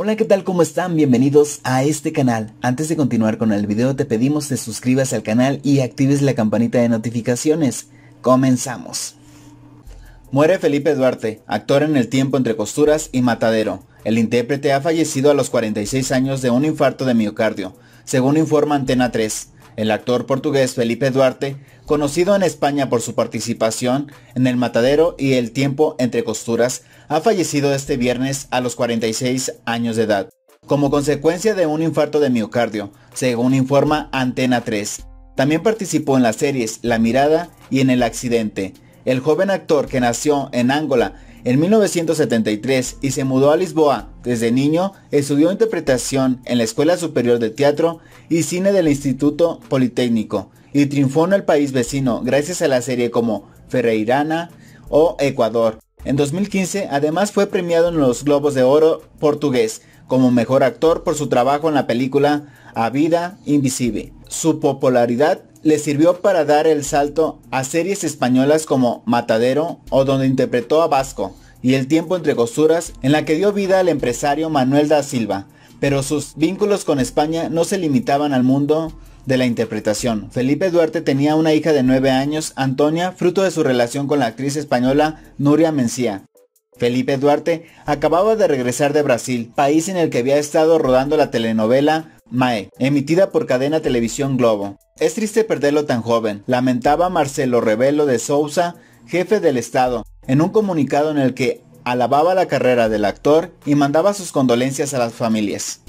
Hola, ¿qué tal? ¿Cómo están? Bienvenidos a este canal. Antes de continuar con el video te pedimos te suscribas al canal y actives la campanita de notificaciones. Comenzamos. Muere Felipe Duarte, actor en El tiempo entre costuras y Matadero. El intérprete ha fallecido a los 46 años de un infarto de miocardio, según informa Antena 3. El actor portugués Felipe Duarte, conocido en España por su participación en El Matadero y El Tiempo entre Costuras, ha fallecido este viernes a los 46 años de edad, como consecuencia de un infarto de miocardio, según informa Antena 3. También participó en las series La Mirada y en El Accidente, el joven actor que nació en Angola en 1973 y se mudó a Lisboa desde niño, estudió interpretación en la Escuela Superior de Teatro y Cine del Instituto Politécnico y triunfó en el país vecino gracias a la serie como Ferreirana o Ecuador. En 2015 además fue premiado en los Globos de Oro portugués como mejor actor por su trabajo en la película A Vida Invisible. Su popularidad le sirvió para dar el salto a series españolas como Matadero o donde interpretó a Vasco y El tiempo entre costuras en la que dio vida al empresario Manuel da Silva, pero sus vínculos con España no se limitaban al mundo de la interpretación. Felipe Duarte tenía una hija de 9 años, Antonia, fruto de su relación con la actriz española Nuria Mencía. Felipe Duarte acababa de regresar de Brasil, país en el que había estado rodando la telenovela Mae, emitida por cadena televisión Globo. Es triste perderlo tan joven, lamentaba Marcelo Rebelo de Sousa, jefe del Estado, en un comunicado en el que alababa la carrera del actor y mandaba sus condolencias a las familias.